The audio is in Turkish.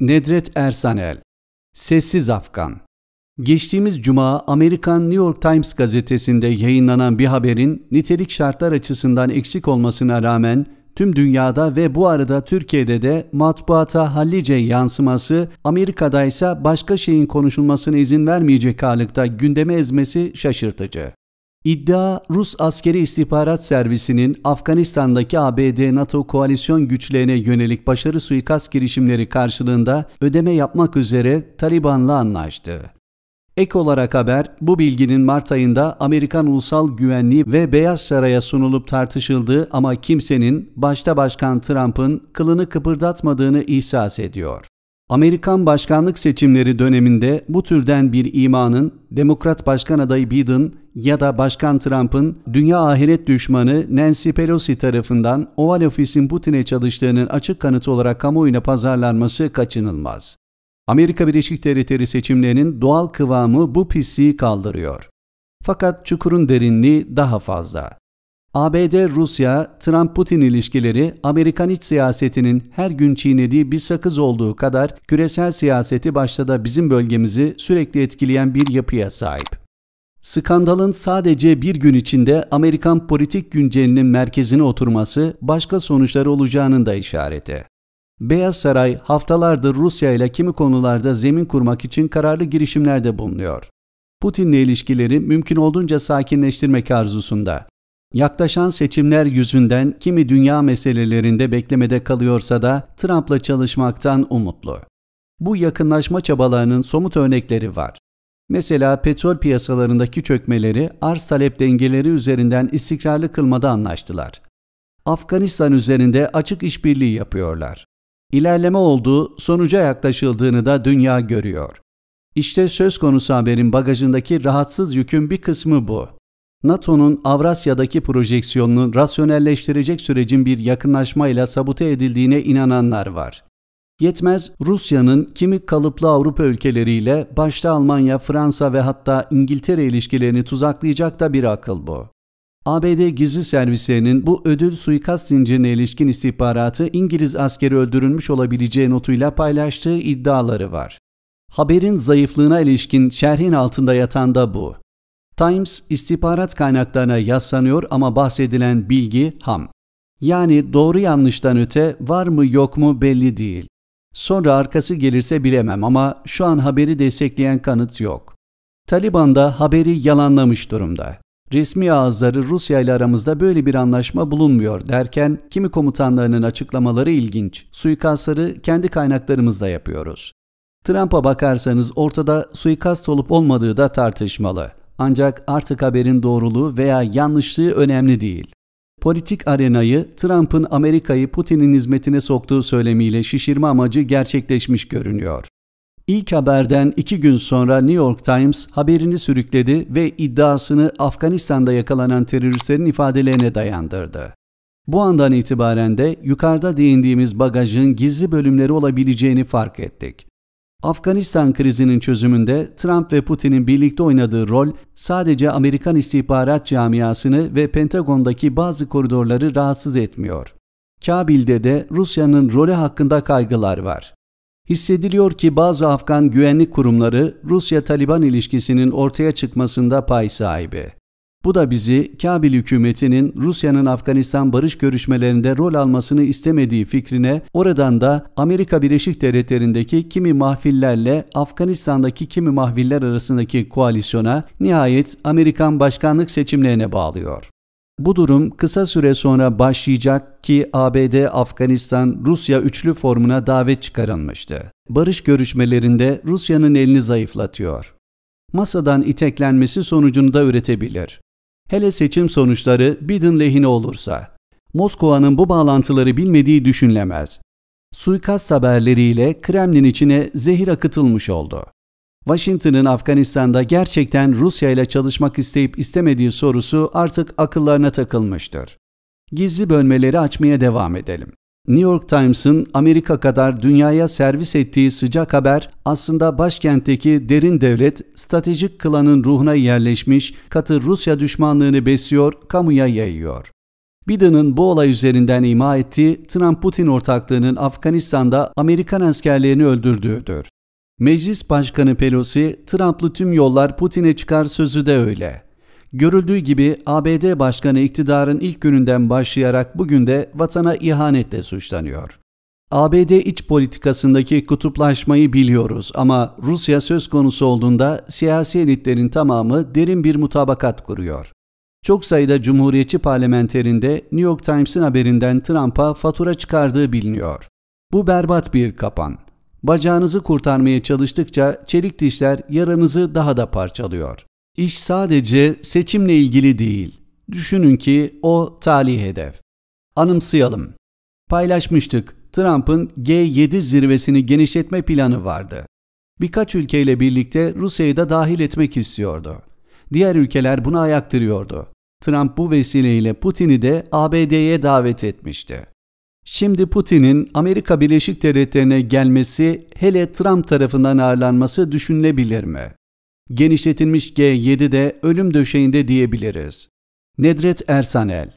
Nedret Ersanel Sessiz Afgan Geçtiğimiz cuma Amerikan New York Times gazetesinde yayınlanan bir haberin nitelik şartlar açısından eksik olmasına rağmen tüm dünyada ve bu arada Türkiye'de de matbuata hallice yansıması, Amerika'da ise başka şeyin konuşulmasına izin vermeyecek ağırlıkta gündeme ezmesi şaşırtıcı. İddia Rus askeri istihbarat servisinin Afganistan'daki ABD-NATO koalisyon güçlerine yönelik başarı suikast girişimleri karşılığında ödeme yapmak üzere Taliban'la anlaştı. Ek olarak haber bu bilginin Mart ayında Amerikan Ulusal Güvenliği ve Beyaz Saray'a sunulup tartışıldığı ama kimsenin başta Başkan Trump'ın kılını kıpırdatmadığını ihsas ediyor. Amerikan başkanlık seçimleri döneminde bu türden bir imanın Demokrat Başkan adayı Biden ya da Başkan Trump'ın dünya ahiret düşmanı Nancy Pelosi tarafından Oval Ofis'in Putin'e çalıştığının açık kanıtı olarak kamuoyuna pazarlanması kaçınılmaz. Amerika Birleşik Devletleri seçimlerinin doğal kıvamı bu pisliği kaldırıyor. Fakat çukurun derinliği daha fazla. ABD-Rusya, Trump-Putin ilişkileri Amerikan iç siyasetinin her gün çiğnediği bir sakız olduğu kadar küresel siyaseti başta da bizim bölgemizi sürekli etkileyen bir yapıya sahip. Skandalın sadece bir gün içinde Amerikan politik güncelinin merkezine oturması başka sonuçları olacağının da işareti. Beyaz Saray haftalardır Rusya ile kimi konularda zemin kurmak için kararlı girişimlerde bulunuyor. Putin'le ilişkileri mümkün olduğunca sakinleştirmek arzusunda. Yaklaşan seçimler yüzünden kimi dünya meselelerinde beklemede kalıyorsa da Trump'la çalışmaktan umutlu. Bu yakınlaşma çabalarının somut örnekleri var. Mesela petrol piyasalarındaki çökmeleri arz talep dengeleri üzerinden istikrarlı kılmada anlaştılar. Afganistan üzerinde açık işbirliği yapıyorlar. İlerleme olduğu, sonuca yaklaşıldığını da dünya görüyor. İşte söz konusu haberin bagajındaki rahatsız yükün bir kısmı bu. NATO'nun Avrasya'daki projeksiyonunu rasyonelleştirecek sürecin bir yakınlaşmayla sabote edildiğine inananlar var. Yetmez, Rusya'nın kimi kalıplı Avrupa ülkeleriyle başta Almanya, Fransa ve hatta İngiltere ilişkilerini tuzaklayacak da bir akıl bu. ABD gizli servislerinin bu ödül suikast zincirine ilişkin istihbaratı İngiliz askeri öldürülmüş olabileceği notuyla paylaştığı iddiaları var. Haberin zayıflığına ilişkin şerhin altında yatan da bu. Times istihbarat kaynaklarına yaslanıyor ama bahsedilen bilgi ham. Yani doğru yanlıştan öte var mı yok mu belli değil. Sonra arkası gelirse bilemem ama şu an haberi destekleyen kanıt yok. Taliban da haberi yalanlamış durumda. Resmi ağızları Rusya ile aramızda böyle bir anlaşma bulunmuyor derken kimi komutanlarının açıklamaları ilginç. Suikastları kendi kaynaklarımızla yapıyoruz. Trump'a bakarsanız ortada suikast olup olmadığı da tartışmalı. Ancak artık haberin doğruluğu veya yanlışlığı önemli değil. Politik arenayı Trump'ın Amerika'yı Putin'in hizmetine soktuğu söylemiyle şişirme amacı gerçekleşmiş görünüyor. İlk haberden iki gün sonra New York Times haberini sürükledi ve iddiasını Afganistan'da yakalanan teröristlerin ifadelerine dayandırdı. Bu andan itibaren de yukarıda değindiğimiz bagajın gizli bölümleri olabileceğini fark ettik. Afganistan krizinin çözümünde Trump ve Putin'in birlikte oynadığı rol sadece Amerikan istihbarat camiasını ve Pentagon'daki bazı koridorları rahatsız etmiyor. Kabil'de de Rusya'nın rolü hakkında kaygılar var. Hissediliyor ki bazı Afgan güvenlik kurumları Rusya-Taliban ilişkisinin ortaya çıkmasında pay sahibi. Bu da bizi Kabil hükümetinin Rusya'nın Afganistan barış görüşmelerinde rol almasını istemediği fikrine, oradan da Amerika Birleşik Devletleri'ndeki kimi mahfillerle Afganistan'daki kimi mahfiller arasındaki koalisyona nihayet Amerikan başkanlık seçimlerine bağlıyor. Bu durum kısa süre sonra başlayacak ki ABD Afganistan Rusya üçlü formuna davet çıkarılmıştı. Barış görüşmelerinde Rusya'nın elini zayıflatıyor. Masadan iteklenmesi sonucunu da üretebilir. Hele seçim sonuçları Biden lehine olursa. Moskova'nın bu bağlantıları bilmediği düşünlemez. Suikast haberleriyle Kremlin içine zehir akıtılmış oldu. Washington'ın Afganistan'da gerçekten Rusya ile çalışmak isteyip istemediği sorusu artık akıllarına takılmıştır. Gizli bölmeleri açmaya devam edelim. New York Times'ın Amerika kadar dünyaya servis ettiği sıcak haber aslında başkentteki derin devlet, stratejik klanın ruhuna yerleşmiş katı Rusya düşmanlığını besliyor, kamuya yayıyor. Biden'ın bu olay üzerinden ima ettiği Trump-Putin ortaklığının Afganistan'da Amerikan askerlerini öldürdüğüdür. Meclis Başkanı Pelosi, Trump'lı tüm yollar Putin'e çıkar sözü de öyle. Görüldüğü gibi ABD Başkanı iktidarın ilk gününden başlayarak bugün de vatana ihanetle suçlanıyor. ABD iç politikasındaki kutuplaşmayı biliyoruz ama Rusya söz konusu olduğunda siyasi elitlerin tamamı derin bir mutabakat kuruyor. Çok sayıda cumhuriyetçi parlamenterinde New York Times'in haberinden Trump'a fatura çıkardığı biliniyor. Bu berbat bir kapan. Bacağınızı kurtarmaya çalıştıkça çelik dişler yaranızı daha da parçalıyor. İş sadece seçimle ilgili değil. Düşünün ki o talih hedef. Anımsayalım. Paylaşmıştık. Trump'ın G7 zirvesini genişletme planı vardı. Birkaç ülkeyle birlikte Rusya'yı da dahil etmek istiyordu. Diğer ülkeler bunu ayaktırıyordu. Trump bu vesileyle Putin'i de ABD'ye davet etmişti. Şimdi Putin'in Amerika Birleşik Devletleri'ne gelmesi, hele Trump tarafından ağırlanması düşünülebilir mi? Genişletilmiş g 7de ölüm döşeğinde diyebiliriz. Nedret Ersanel